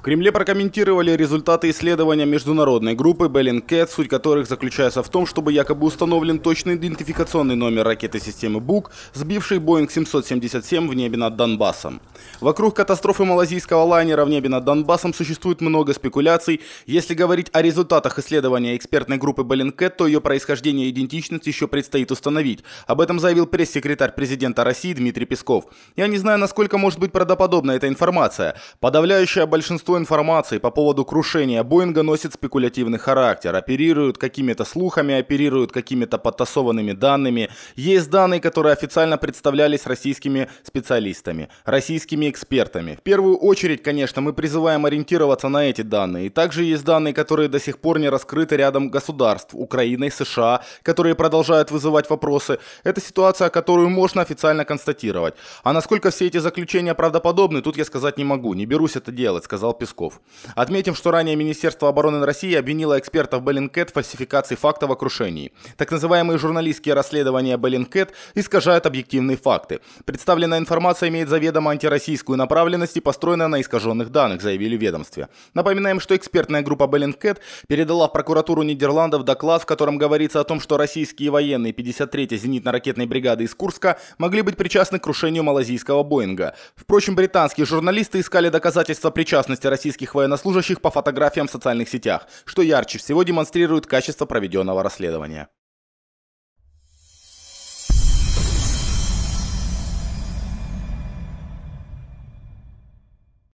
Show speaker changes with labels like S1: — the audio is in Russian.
S1: В Кремле прокомментировали результаты исследования международной группы Bellingcat, суть которых заключается в том, чтобы якобы установлен точный идентификационный номер ракеты системы «Бук», сбивший Boeing 777 в небе над Донбассом. Вокруг катастрофы малазийского лайнера в небе над Донбассом существует много спекуляций. Если говорить о результатах исследования экспертной группы Bellingcat, то ее происхождение и идентичность еще предстоит установить. Об этом заявил пресс-секретарь президента России Дмитрий Песков. Я не знаю, насколько может быть правдоподобна эта информация. Подавляющее большинство большинство информации по поводу крушения Боинга носит спекулятивный характер. Оперируют какими-то слухами, оперируют какими-то подтасованными данными. Есть данные, которые официально представлялись российскими специалистами, российскими экспертами. В первую очередь, конечно, мы призываем ориентироваться на эти данные. И также есть данные, которые до сих пор не раскрыты рядом государств, Украины и США, которые продолжают вызывать вопросы. Это ситуация, которую можно официально констатировать. А насколько все эти заключения правдоподобны, тут я сказать не могу, не берусь это делать, сказал Песков. Отметим, что ранее Министерство обороны России обвинило экспертов Беллинкет в фальсификации фактов о крушении. Так называемые журналистские расследования Беллинкет искажают объективные факты. Представленная информация имеет заведомо антироссийскую направленность и построена на искаженных данных, заявили в ведомстве. Напоминаем, что экспертная группа Беллинкет передала в прокуратуру Нидерландов доклад, в котором говорится о том, что российские военные 53-й зенитно-ракетной бригады из Курска могли быть причастны к крушению малазийского Боинга. Впрочем, британские журналисты искали доказательства причастности российских военнослужащих по фотографиям в социальных сетях, что ярче всего демонстрирует качество проведенного расследования.